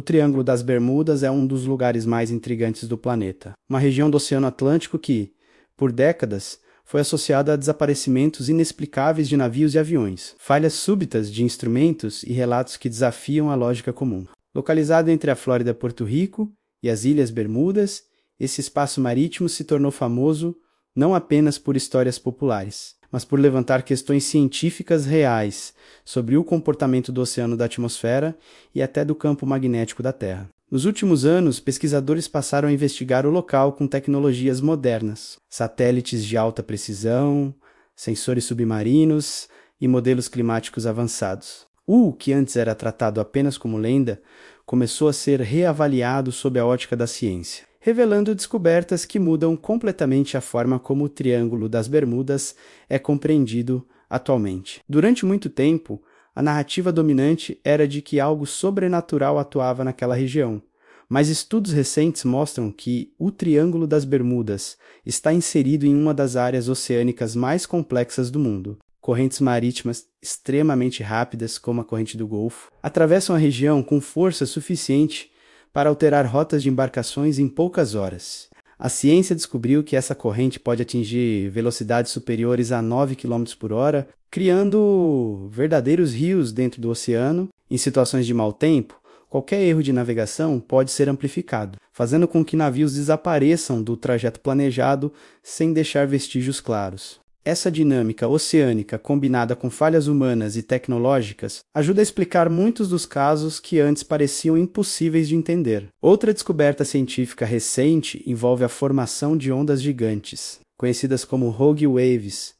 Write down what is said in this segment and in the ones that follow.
O Triângulo das Bermudas é um dos lugares mais intrigantes do planeta, uma região do Oceano Atlântico que, por décadas, foi associada a desaparecimentos inexplicáveis de navios e aviões, falhas súbitas de instrumentos e relatos que desafiam a lógica comum. Localizado entre a Flórida Porto Rico e as Ilhas Bermudas, esse espaço marítimo se tornou famoso não apenas por histórias populares, mas por levantar questões científicas reais sobre o comportamento do oceano da atmosfera e até do campo magnético da Terra. Nos últimos anos, pesquisadores passaram a investigar o local com tecnologias modernas, satélites de alta precisão, sensores submarinos e modelos climáticos avançados. O que antes era tratado apenas como lenda começou a ser reavaliado sob a ótica da ciência revelando descobertas que mudam completamente a forma como o Triângulo das Bermudas é compreendido atualmente. Durante muito tempo, a narrativa dominante era de que algo sobrenatural atuava naquela região, mas estudos recentes mostram que o Triângulo das Bermudas está inserido em uma das áreas oceânicas mais complexas do mundo. Correntes marítimas extremamente rápidas, como a corrente do Golfo, atravessam a região com força suficiente para alterar rotas de embarcações em poucas horas. A ciência descobriu que essa corrente pode atingir velocidades superiores a 9 km por hora, criando verdadeiros rios dentro do oceano. Em situações de mau tempo, qualquer erro de navegação pode ser amplificado, fazendo com que navios desapareçam do trajeto planejado sem deixar vestígios claros. Essa dinâmica oceânica combinada com falhas humanas e tecnológicas ajuda a explicar muitos dos casos que antes pareciam impossíveis de entender. Outra descoberta científica recente envolve a formação de ondas gigantes, conhecidas como Rogue Waves,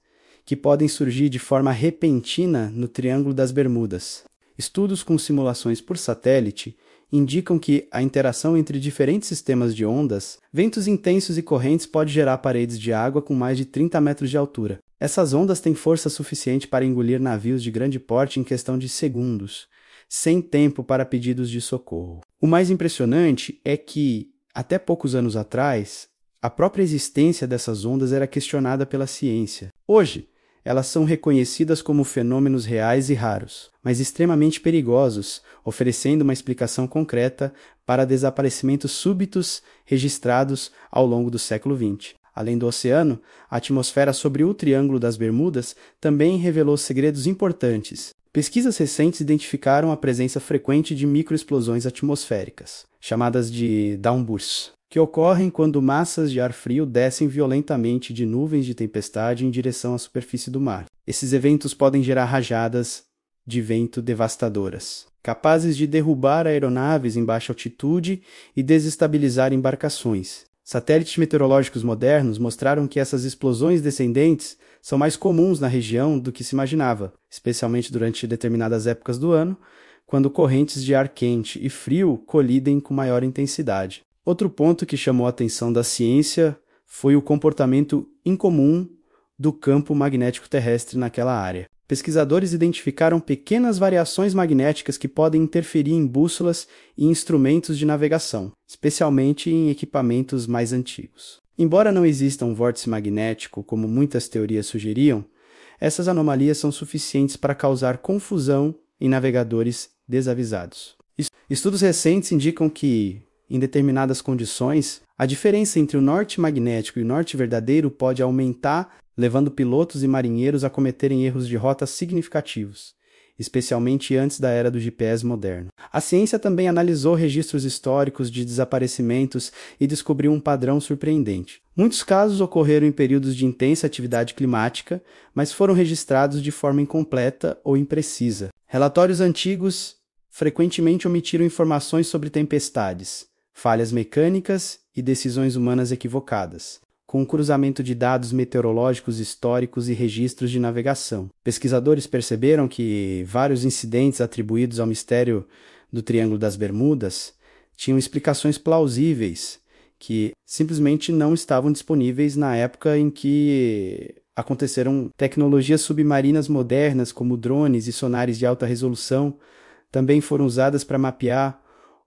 que podem surgir de forma repentina no Triângulo das Bermudas. Estudos com simulações por satélite indicam que a interação entre diferentes sistemas de ondas, ventos intensos e correntes pode gerar paredes de água com mais de 30 metros de altura. Essas ondas têm força suficiente para engolir navios de grande porte em questão de segundos, sem tempo para pedidos de socorro. O mais impressionante é que, até poucos anos atrás, a própria existência dessas ondas era questionada pela ciência. Hoje, elas são reconhecidas como fenômenos reais e raros, mas extremamente perigosos, oferecendo uma explicação concreta para desaparecimentos súbitos registrados ao longo do século XX. Além do oceano, a atmosfera sobre o Triângulo das Bermudas também revelou segredos importantes. Pesquisas recentes identificaram a presença frequente de microexplosões atmosféricas, chamadas de downbursts, que ocorrem quando massas de ar frio descem violentamente de nuvens de tempestade em direção à superfície do mar. Esses eventos podem gerar rajadas de vento devastadoras, capazes de derrubar aeronaves em baixa altitude e desestabilizar embarcações. Satélites meteorológicos modernos mostraram que essas explosões descendentes são mais comuns na região do que se imaginava, especialmente durante determinadas épocas do ano, quando correntes de ar quente e frio colidem com maior intensidade. Outro ponto que chamou a atenção da ciência foi o comportamento incomum do campo magnético terrestre naquela área. Pesquisadores identificaram pequenas variações magnéticas que podem interferir em bússolas e instrumentos de navegação, especialmente em equipamentos mais antigos. Embora não exista um vórtice magnético, como muitas teorias sugeriam, essas anomalias são suficientes para causar confusão em navegadores desavisados. Estudos recentes indicam que em determinadas condições, a diferença entre o norte magnético e o norte verdadeiro pode aumentar, levando pilotos e marinheiros a cometerem erros de rota significativos, especialmente antes da era do GPS moderno. A ciência também analisou registros históricos de desaparecimentos e descobriu um padrão surpreendente. Muitos casos ocorreram em períodos de intensa atividade climática, mas foram registrados de forma incompleta ou imprecisa. Relatórios antigos frequentemente omitiram informações sobre tempestades falhas mecânicas e decisões humanas equivocadas, com um cruzamento de dados meteorológicos históricos e registros de navegação. Pesquisadores perceberam que vários incidentes atribuídos ao mistério do Triângulo das Bermudas tinham explicações plausíveis que simplesmente não estavam disponíveis na época em que aconteceram tecnologias submarinas modernas como drones e sonares de alta resolução também foram usadas para mapear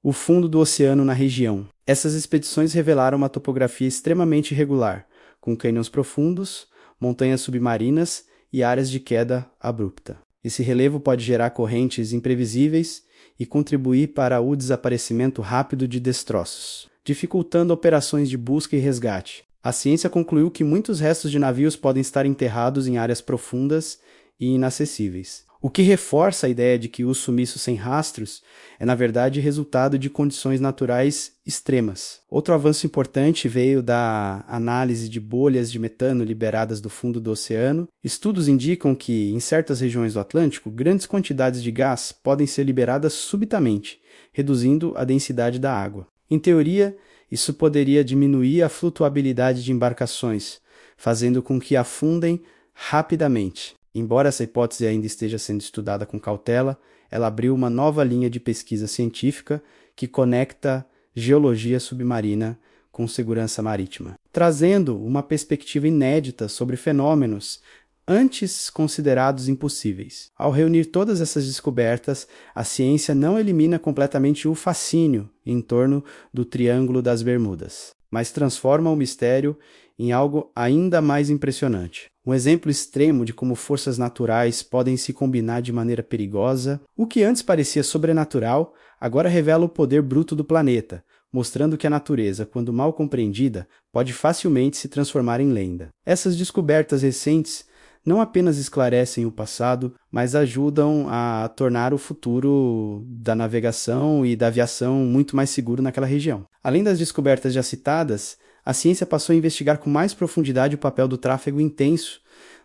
o fundo do oceano na região. Essas expedições revelaram uma topografia extremamente irregular, com cânions profundos, montanhas submarinas e áreas de queda abrupta. Esse relevo pode gerar correntes imprevisíveis e contribuir para o desaparecimento rápido de destroços, dificultando operações de busca e resgate. A ciência concluiu que muitos restos de navios podem estar enterrados em áreas profundas e inacessíveis. O que reforça a ideia de que o sumiço sem rastros é, na verdade, resultado de condições naturais extremas. Outro avanço importante veio da análise de bolhas de metano liberadas do fundo do oceano. Estudos indicam que, em certas regiões do Atlântico, grandes quantidades de gás podem ser liberadas subitamente, reduzindo a densidade da água. Em teoria, isso poderia diminuir a flutuabilidade de embarcações, fazendo com que afundem rapidamente. Embora essa hipótese ainda esteja sendo estudada com cautela, ela abriu uma nova linha de pesquisa científica que conecta geologia submarina com segurança marítima, trazendo uma perspectiva inédita sobre fenômenos antes considerados impossíveis. Ao reunir todas essas descobertas, a ciência não elimina completamente o fascínio em torno do Triângulo das Bermudas, mas transforma o mistério em algo ainda mais impressionante. Um exemplo extremo de como forças naturais podem se combinar de maneira perigosa, o que antes parecia sobrenatural, agora revela o poder bruto do planeta, mostrando que a natureza, quando mal compreendida, pode facilmente se transformar em lenda. Essas descobertas recentes não apenas esclarecem o passado, mas ajudam a tornar o futuro da navegação e da aviação muito mais seguro naquela região. Além das descobertas já citadas, a ciência passou a investigar com mais profundidade o papel do tráfego intenso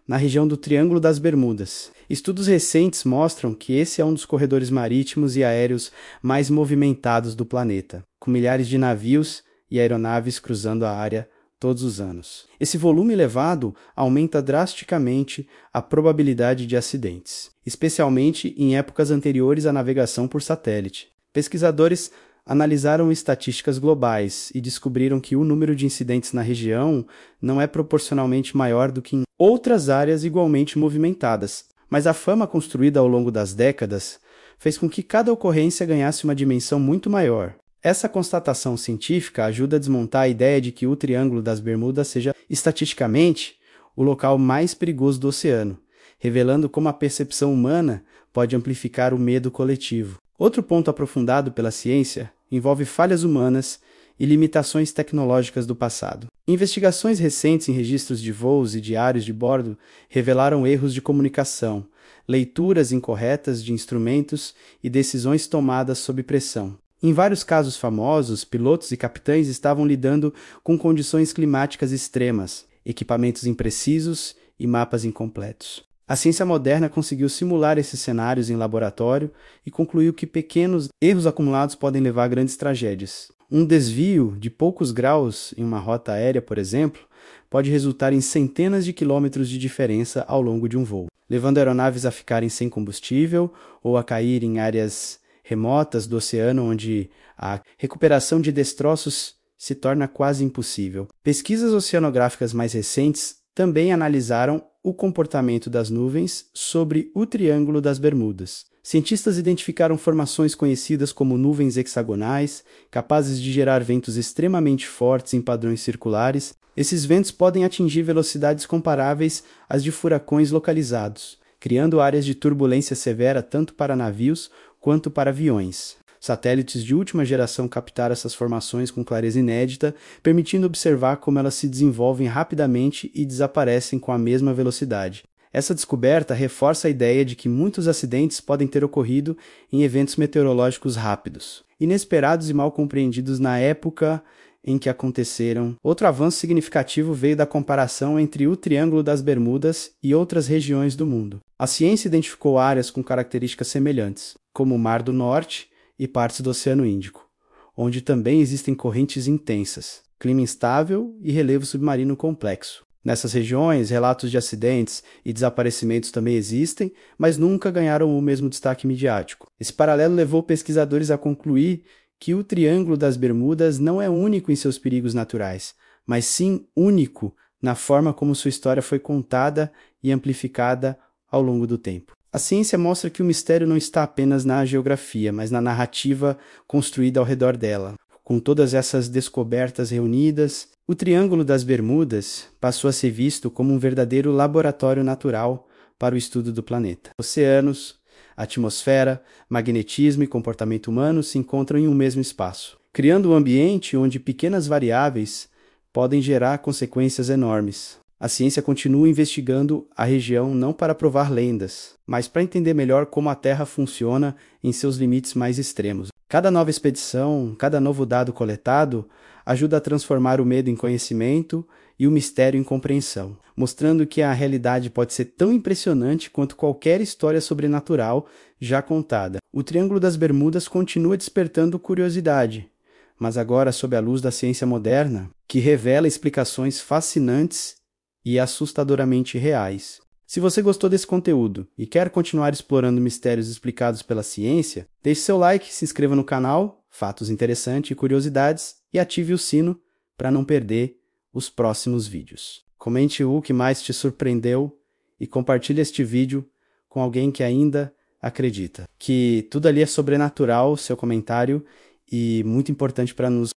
na região do Triângulo das Bermudas. Estudos recentes mostram que esse é um dos corredores marítimos e aéreos mais movimentados do planeta, com milhares de navios e aeronaves cruzando a área todos os anos. Esse volume elevado aumenta drasticamente a probabilidade de acidentes, especialmente em épocas anteriores à navegação por satélite. Pesquisadores analisaram estatísticas globais e descobriram que o número de incidentes na região não é proporcionalmente maior do que em outras áreas igualmente movimentadas. Mas a fama construída ao longo das décadas fez com que cada ocorrência ganhasse uma dimensão muito maior. Essa constatação científica ajuda a desmontar a ideia de que o Triângulo das Bermudas seja, estatisticamente, o local mais perigoso do oceano, revelando como a percepção humana pode amplificar o medo coletivo. Outro ponto aprofundado pela ciência envolve falhas humanas e limitações tecnológicas do passado. Investigações recentes em registros de voos e diários de bordo revelaram erros de comunicação, leituras incorretas de instrumentos e decisões tomadas sob pressão. Em vários casos famosos, pilotos e capitães estavam lidando com condições climáticas extremas, equipamentos imprecisos e mapas incompletos. A ciência moderna conseguiu simular esses cenários em laboratório e concluiu que pequenos erros acumulados podem levar a grandes tragédias. Um desvio de poucos graus em uma rota aérea, por exemplo, pode resultar em centenas de quilômetros de diferença ao longo de um voo, levando aeronaves a ficarem sem combustível ou a cair em áreas remotas do oceano onde a recuperação de destroços se torna quase impossível. Pesquisas oceanográficas mais recentes também analisaram o comportamento das nuvens sobre o Triângulo das Bermudas. Cientistas identificaram formações conhecidas como nuvens hexagonais, capazes de gerar ventos extremamente fortes em padrões circulares. Esses ventos podem atingir velocidades comparáveis às de furacões localizados, criando áreas de turbulência severa tanto para navios quanto para aviões. Satélites de última geração captaram essas formações com clareza inédita, permitindo observar como elas se desenvolvem rapidamente e desaparecem com a mesma velocidade. Essa descoberta reforça a ideia de que muitos acidentes podem ter ocorrido em eventos meteorológicos rápidos, inesperados e mal compreendidos na época em que aconteceram. Outro avanço significativo veio da comparação entre o Triângulo das Bermudas e outras regiões do mundo. A ciência identificou áreas com características semelhantes, como o Mar do Norte, e partes do Oceano Índico, onde também existem correntes intensas, clima instável e relevo submarino complexo. Nessas regiões, relatos de acidentes e desaparecimentos também existem, mas nunca ganharam o mesmo destaque midiático. Esse paralelo levou pesquisadores a concluir que o Triângulo das Bermudas não é único em seus perigos naturais, mas sim único na forma como sua história foi contada e amplificada ao longo do tempo. A ciência mostra que o mistério não está apenas na geografia, mas na narrativa construída ao redor dela. Com todas essas descobertas reunidas, o Triângulo das Bermudas passou a ser visto como um verdadeiro laboratório natural para o estudo do planeta. Oceanos, atmosfera, magnetismo e comportamento humano se encontram em um mesmo espaço, criando um ambiente onde pequenas variáveis podem gerar consequências enormes. A ciência continua investigando a região não para provar lendas, mas para entender melhor como a Terra funciona em seus limites mais extremos. Cada nova expedição, cada novo dado coletado, ajuda a transformar o medo em conhecimento e o mistério em compreensão, mostrando que a realidade pode ser tão impressionante quanto qualquer história sobrenatural já contada. O Triângulo das Bermudas continua despertando curiosidade, mas agora sob a luz da ciência moderna, que revela explicações fascinantes e assustadoramente reais. Se você gostou desse conteúdo e quer continuar explorando mistérios explicados pela ciência, deixe seu like, se inscreva no canal, fatos interessantes e curiosidades, e ative o sino para não perder os próximos vídeos. Comente o que mais te surpreendeu e compartilhe este vídeo com alguém que ainda acredita. Que tudo ali é sobrenatural, seu comentário, e muito importante para nos